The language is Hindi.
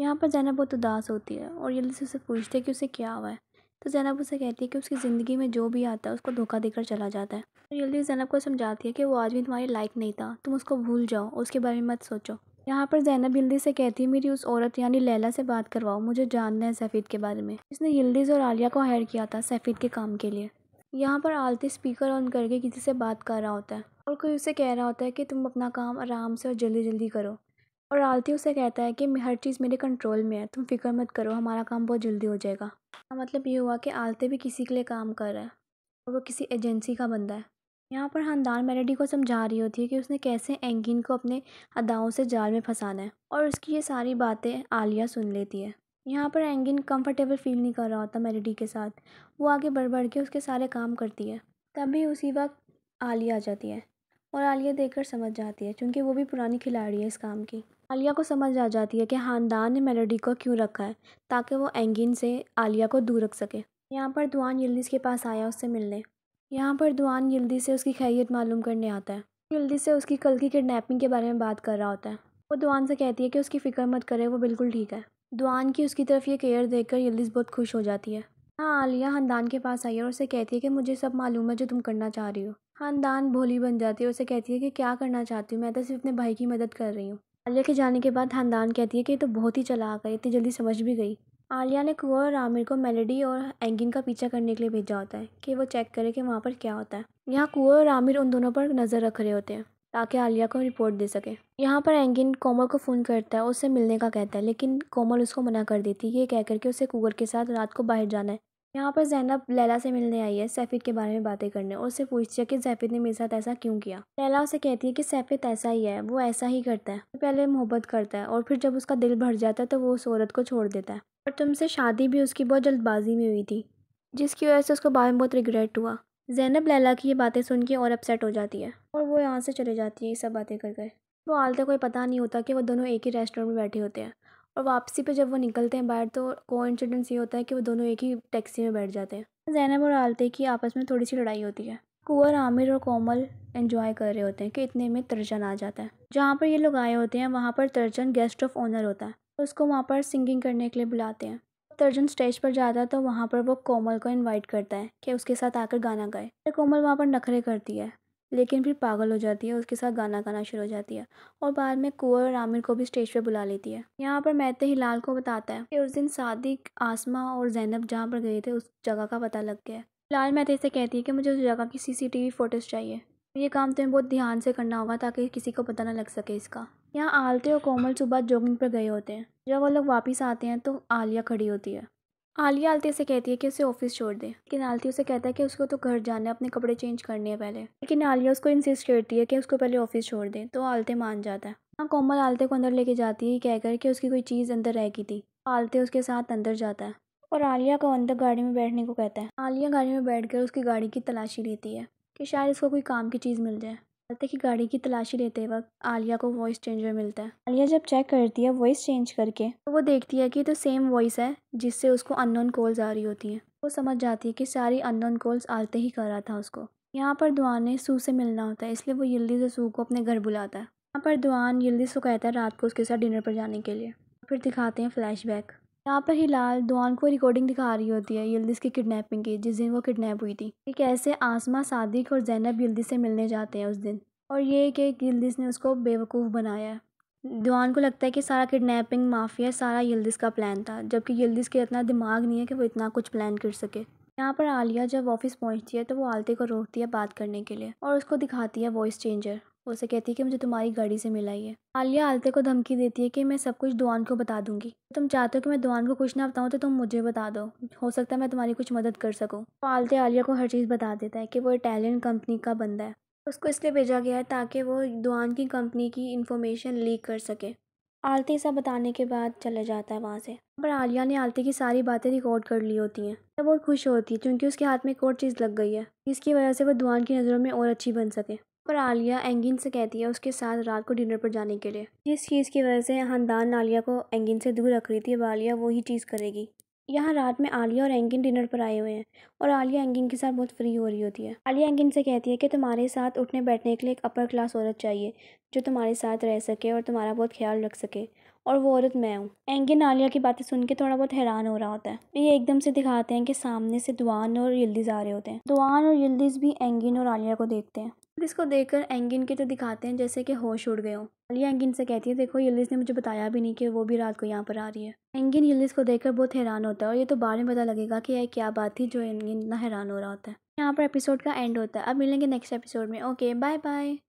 यहाँ पर ज़ैनब बहुत उदास होती है और ये से उसे पूछते हैं कि उसे क्या हुआ है तो ज़ैनब उसे कहती है कि उसकी ज़िंदगी में जो भी आता है उसको धोखा देकर चला जाता है तो यल्दी ज़ैनब को समझाती है कि वो आदमी तुम्हारे लायक नहीं था तुम उसको भूल जाओ उसके बारे में मत सोचो यहाँ पर जैनब यल्दी से कहती है मेरी उस औरत यानी लैला से बात करवाओ मुझे जानना है सफ़ीद के बारे में इसने यल्दीज़ और आलिया को हायर किया था सफ़ीद के काम के लिए यहाँ पर आलती स्पीकर ऑन करके किसी से बात कर रहा होता है और कोई उसे कह रहा होता है कि तुम अपना काम आराम से और जल्दी जल्दी करो और आलती उसे कहता है कि हर चीज़ मेरे कंट्रोल में है तुम फिक्र मत करो हमारा काम बहुत जल्दी हो जाएगा मतलब ये हुआ कि आलते भी किसी के लिए काम कर रहा है और वो किसी एजेंसी का बंदा है यहाँ पर खानदान मेलेडी को समझा रही होती है कि उसने कैसे एंगिन को अपने अदाओं से जाल में फंसाना है और उसकी ये सारी बातें आलिया सुन लेती है यहाँ पर एंगिन कंफर्टेबल फील नहीं कर रहा होता मेलेडी के साथ वो आगे बढ़ बढ़ के उसके सारे काम करती है तभी उसी वक्त आलिया आ जाती है और आलिया देखकर समझ जाती है क्योंकि वो भी पुरानी खिलाड़ी है इस काम की आलिया को समझ आ जाती है कि ख़ानदान ने मेलोडी को क्यों रखा है ताकि वो एंगिन से आलिया को दूर रख सके यहाँ पर दुआन यिल्दिज़ के पास आया उससे मिलने यहाँ पर दुआन यिल्दिज़ से उसकी खैरियत मालूम करने आता है जल्दी से उसकी कल की किडनेपिंग के बारे में बात कर रहा होता है वो दुआन से कहती है कि उसकी फ़िक्र मत करे वो बिल्कुल ठीक है दुआन की उसकी तरफ ये केयर कर यिल्दिज़ बहुत खुश हो जाती है हाँ आलिया ख़ानदान के पास आई है और उसे कहती है कि मुझे सब मालूम है जो तुम करना चाह रही हो ख़ानदान भोली बन जाती है उसे कहती है कि क्या करना चाहती हूँ मैं तो सिर्फ अपने भाई की मदद कर रही हूँ आलिया के जाने के बाद खानदान कहती है कि ये तो बहुत ही चलाक है इतनी जल्दी समझ भी गई आलिया ने कुंवर और आमिर को मेलेडी और एंगिन का पीछा करने के लिए भेजा होता है कि वो चेक करे कि वहाँ पर क्या होता है यहाँ कुंवर और आमिर उन दोनों पर नज़र रख रहे होते हैं ताकि आलिया को रिपोर्ट दे सके यहाँ पर एंगिन कोमल को फ़ोन करता है उससे मिलने का कहता है लेकिन कोमल उसको मना कर देती है ये कह के उसे कुंवर के साथ रात को बाहर जाना है यहाँ पर ज़ैनब लैला से मिलने आई है सैफिद के बारे में बातें करने और उससे पूछती है कि सैफिद ने मेरे साथ ऐसा क्यों किया लैला उसे कहती है कि सैफिद ऐसा ही है वो ऐसा ही करता है पहले मोहब्बत करता है और फिर जब उसका दिल भर जाता है तो वो उस औरत को छोड़ देता है और तुमसे शादी भी उसकी बहुत जल्दबाजी में हुई थी जिसकी वजह से उसको बाद में बहुत रिग्रेट हुआ जैनब लैला की ये बातें सुन के और अपसेट हो जाती है और वो यहाँ से चले जाती है ये सब बातें करके वो आलते कोई पता नहीं होता कि वो दोनों एक ही रेस्टोरेंट में बैठे होते हैं और वापसी पे जब वो निकलते हैं बाहर तो को ये होता है कि वो दोनों एक ही टैक्सी में बैठ जाते हैं जैनब और आलते की आपस में थोड़ी सी लड़ाई होती है कुंवर आमिर और कोमल इन्जॉय कर रहे होते हैं कि इतने में तर्जन आ जाता है जहाँ पर ये लोग आए होते हैं वहाँ पर तर्जन गेस्ट ऑफ ऑनर होता है तो उसको वहाँ पर सिंगिंग करने के लिए बुलाते हैं तर्जन स्टेज पर जाता है तो वहाँ पर वो कोमल को इनवाइट करता है कि उसके साथ आकर गाना गाए तो कोमल वहाँ पर नखरे करती है लेकिन फिर पागल हो जाती है उसके साथ गाना गाना शुरू हो जाती है और बाद में कुंवर और आमिर को भी स्टेज पर बुला लेती है यहाँ पर मैते हिलाल को बताता है कि उस दिन सादिक आसमा और जैनब जहाँ पर गए थे उस जगह का पता लग गया हिलाल मैते से कहती है कि मुझे उस जगह की सीसीटीवी फोटेज चाहिए ये काम तुम्हें बहुत ध्यान से करना होगा ताकि किसी को पता ना लग सके इसका यहाँ आलते और कोमल सुबह जॉगिंग पर गए होते हैं जब वो लोग वापस आते हैं तो आलिया खड़ी होती है आलिया आलती से कहती है कि उसे ऑफिस छोड़ दे लेकिन आलती उसे कहता है कि उसको तो घर जाना है अपने कपड़े चेंज करने हैं पहले लेकिन आलिया उसको इंसिस्ट करती है कि उसको पहले ऑफिस छोड़ दे तो आलते मान जाता है हाँ कोमल आलते को अंदर लेके जाती है कहकर कि उसकी कोई चीज़ अंदर रह गई थी आलते उसके साथ अंदर जाता है और आलिया को अंदर गाड़ी में बैठने को कहता है आलिया गाड़ी में बैठ उसकी गाड़ी की तलाशी लेती है कि शायद इसको कोई काम की चीज़ मिल जाए बताते कि गाड़ी की तलाशी लेते वक्त आलिया को वॉइस चेंजर मिलता है आलिया जब चेक करती है वॉइस चेंज करके तो वो देखती है कि तो सेम वॉइस है जिससे उसको अननोन कॉल्स आ रही होती हैं वो समझ जाती है कि सारी अननोन कॉल्स आलते ही कर रहा था उसको यहाँ पर दुआन ने सू से मिलना होता है इसलिए वो जल्दी से सू को अपने घर बुलाता है यहाँ पर दुआन जल्दी से कहता है रात को उसके साथ डिनर पर जाने के लिए फिर दिखाते हैं फ्लैशबैक यहाँ पर हिलाल दुआन को रिकॉर्डिंग दिखा रही होती है यल्दिस की किडनैपिंग की जिस दिन वो किडनैप हुई थी कि कैसे आसमा सादिक और जैनब यल्दी से मिलने जाते हैं उस दिन और ये कि यल्दिस ने उसको बेवकूफ़ बनाया है दुआन को लगता है कि सारा किडनैपिंग माफिया सारा यल्दिस का प्लान था जबकि यल्दिस के इतना दिमाग नहीं है कि वो इतना कुछ प्लान कर सके यहाँ पर आलिया जब ऑफिस पहुँचती है तो वो आलती को रोकती है बात करने के लिए और उसको दिखाती है वॉइस चेंजर उसे कहती है कि मुझे तुम्हारी गाड़ी से मिला है आलिया आलते को धमकी देती है कि मैं सब कुछ दुआन को बता दूंगी तुम चाहते हो कि मैं दुआन को कुछ ना बताऊँ तो तुम मुझे बता दो हो सकता है मैं तुम्हारी कुछ मदद कर सकूँ तो आलते आलिया को हर चीज़ बता देता है कि वो इटालियन कंपनी का बंदा है उसको इसलिए भेजा गया है ताकि वो दुआन की कंपनी की इन्फॉर्मेशन लीक कर सके आलती सब बताने के बाद चला जाता है वहाँ से पर आलिया ने आलती की सारी बातें रिकॉर्ड कर ली होती हैं तब वो खुश होती है क्योंकि उसके हाथ में एक और चीज़ लग गई है जिसकी वजह से वो दुआन की नज़रों में और अच्छी बन सके पर आलिया एंगिन से कहती है उसके साथ रात को डिनर पर जाने के लिए जिस चीज़ की वजह से खानदान आलिया को एंगिन से दूर रख रही थी अब आलिया वही चीज़ करेगी यहाँ रात में आलिया और एंगिन डिनर पर आए हुए हैं और आलिया एंगिन के साथ बहुत फ्री हो रही होती है आलिया एंगिन से कहती है कि तुम्हारे साथ उठने बैठने के लिए एक अपर क्लास औरत चाहिए जो तुम्हारे साथ रह सके और तुम्हारा बहुत ख्याल रख सके और वो औरत मैं हूँ एंगिन आलिया की बातें सुन के थोड़ा बहुत हैरान हो रहा होता है ये एकदम से दिखाते हैं कि सामने से दुआन और यल्दिज़ आ रहे होते हैं दुआन और यल्दिज़ भी एंगिन और आलिया को देखते हैं और इसको देखकर एंगिन के तो दिखाते हैं जैसे कि होश उड़ गए हो अली एंगिन से कहती है देखो यल्लिस ने मुझे बताया भी नहीं कि वो भी रात को यहाँ पर आ रही है एंगिन यल्लिस को देखकर बहुत हैरान होता है और ये तो बाद में पता लगेगा कि यह क्या बात थी जो एंगिन इतना हैरान हो रहा होता है यहाँ पर एपिसोड का एंड होता है अब मिलेंगे नेक्स्ट एपिसोड में ओके बाय बाय